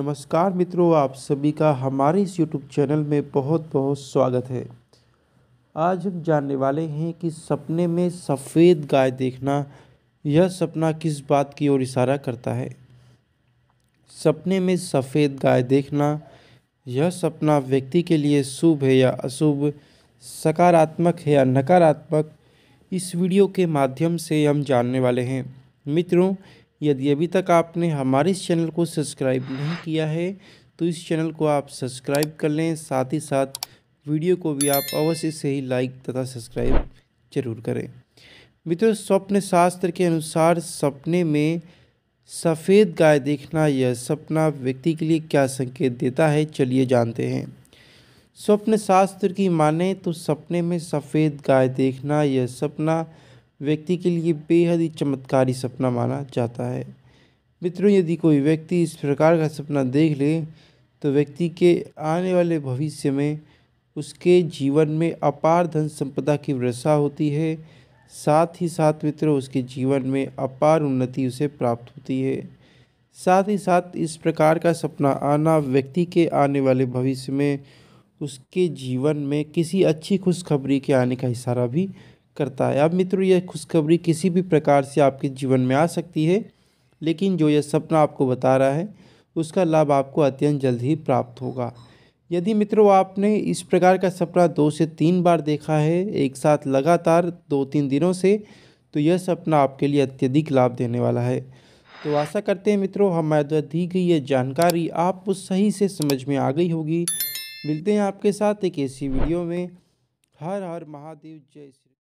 नमस्कार मित्रों आप सभी का हमारे इस यूट्यूब चैनल में बहुत बहुत स्वागत है आज हम जानने वाले हैं कि सपने में सफ़ेद गाय देखना यह सपना किस बात की ओर इशारा करता है सपने में सफ़ेद गाय देखना यह सपना व्यक्ति के लिए शुभ है या अशुभ सकारात्मक है या नकारात्मक इस वीडियो के माध्यम से हम जानने वाले हैं मित्रों यदि अभी तक आपने हमारे इस चैनल को सब्सक्राइब नहीं किया है तो इस चैनल को आप सब्सक्राइब कर लें साथ ही साथ वीडियो को भी आप अवश्य से ही लाइक तथा सब्सक्राइब जरूर करें मित्रों स्वप्न शास्त्र के अनुसार सपने में सफ़ेद गाय देखना यह सपना व्यक्ति के लिए क्या संकेत देता है चलिए जानते हैं स्वप्न शास्त्र की माने तो सपने में सफ़ेद गाय देखना यह सपना व्यक्ति के लिए बेहद ही चमत्कारी सपना माना जाता है मित्रों यदि कोई व्यक्ति इस प्रकार का सपना देख ले तो व्यक्ति के आने वाले भविष्य में उसके जीवन में अपार धन संपदा की वृषा होती है साथ ही साथ मित्रों उसके जीवन में अपार उन्नति उसे प्राप्त होती है साथ ही साथ इस प्रकार का सपना आना व्यक्ति के आने वाले भविष्य में उसके जीवन में किसी अच्छी खुशखबरी के आने का इशारा भी करता है अब मित्रों यह खुशखबरी किसी भी प्रकार से आपके जीवन में आ सकती है लेकिन जो यह सपना आपको बता रहा है उसका लाभ आपको अत्यंत जल्द ही प्राप्त होगा यदि मित्रों आपने इस प्रकार का सपना दो से तीन बार देखा है एक साथ लगातार दो तीन दिनों से तो यह सपना आपके लिए अत्यधिक लाभ देने वाला है तो आशा करते हैं मित्रों हमारे द्वारा दी गई यह जानकारी आपको सही से समझ में आ गई होगी मिलते हैं आपके साथ एक ऐसी वीडियो में हर हर महादेव जय श्री